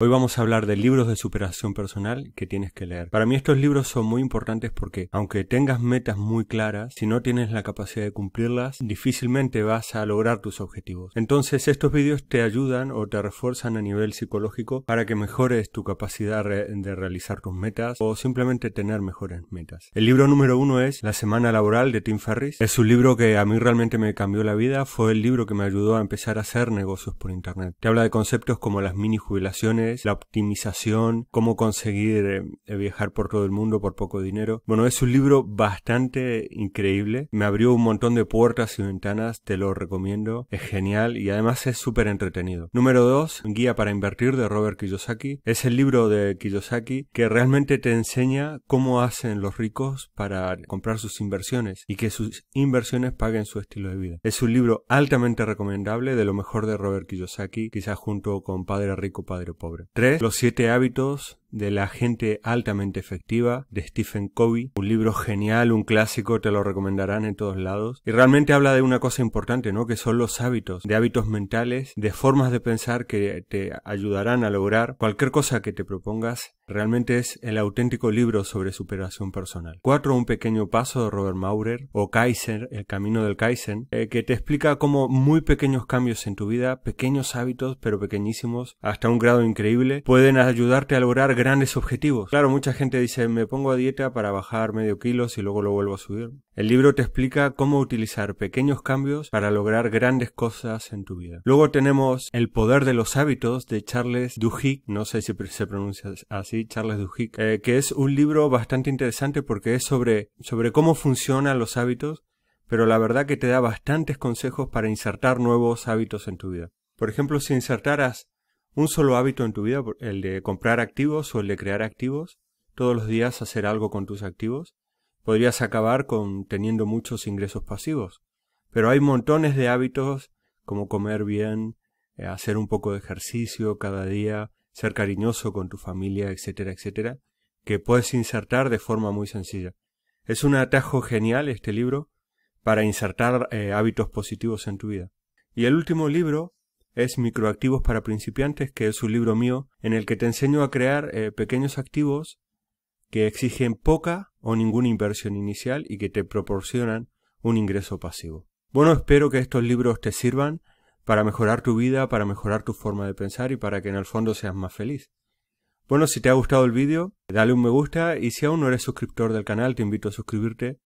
Hoy vamos a hablar de libros de superación personal que tienes que leer. Para mí estos libros son muy importantes porque aunque tengas metas muy claras, si no tienes la capacidad de cumplirlas, difícilmente vas a lograr tus objetivos. Entonces estos vídeos te ayudan o te refuerzan a nivel psicológico para que mejores tu capacidad de realizar tus metas o simplemente tener mejores metas. El libro número uno es La semana laboral de Tim Ferriss. Es un libro que a mí realmente me cambió la vida. Fue el libro que me ayudó a empezar a hacer negocios por internet. Te habla de conceptos como las mini jubilaciones, la optimización, cómo conseguir eh, eh, viajar por todo el mundo por poco dinero. Bueno, es un libro bastante increíble, me abrió un montón de puertas y ventanas, te lo recomiendo, es genial y además es súper entretenido. Número 2, Guía para invertir de Robert Kiyosaki. Es el libro de Kiyosaki que realmente te enseña cómo hacen los ricos para comprar sus inversiones y que sus inversiones paguen su estilo de vida. Es un libro altamente recomendable de lo mejor de Robert Kiyosaki, quizás junto con Padre Rico, Padre Pobre. 3. Los siete hábitos de La gente altamente efectiva de Stephen Covey. Un libro genial, un clásico, te lo recomendarán en todos lados. Y realmente habla de una cosa importante, ¿no? Que son los hábitos, de hábitos mentales, de formas de pensar que te ayudarán a lograr cualquier cosa que te propongas. Realmente es el auténtico libro sobre superación personal. 4. Un pequeño paso de Robert Maurer o Kaiser, El camino del Kaiser eh, que te explica cómo muy pequeños cambios en tu vida, pequeños hábitos pero pequeñísimos, hasta un grado increíble, pueden ayudarte a lograr grandes objetivos. Claro, mucha gente dice, me pongo a dieta para bajar medio kilo y luego lo vuelvo a subir. El libro te explica cómo utilizar pequeños cambios para lograr grandes cosas en tu vida. Luego tenemos El poder de los hábitos de Charles Duhigg, no sé si se pronuncia así, Charles Duhigg, eh, que es un libro bastante interesante porque es sobre, sobre cómo funcionan los hábitos, pero la verdad que te da bastantes consejos para insertar nuevos hábitos en tu vida. Por ejemplo, si insertaras un solo hábito en tu vida, el de comprar activos o el de crear activos, todos los días hacer algo con tus activos, podrías acabar con teniendo muchos ingresos pasivos. Pero hay montones de hábitos como comer bien, eh, hacer un poco de ejercicio cada día, ser cariñoso con tu familia, etcétera, etcétera, que puedes insertar de forma muy sencilla. Es un atajo genial este libro para insertar eh, hábitos positivos en tu vida. Y el último libro es Microactivos para principiantes, que es un libro mío en el que te enseño a crear eh, pequeños activos que exigen poca o ninguna inversión inicial y que te proporcionan un ingreso pasivo. Bueno, espero que estos libros te sirvan para mejorar tu vida, para mejorar tu forma de pensar y para que en el fondo seas más feliz. Bueno, si te ha gustado el vídeo, dale un me gusta y si aún no eres suscriptor del canal, te invito a suscribirte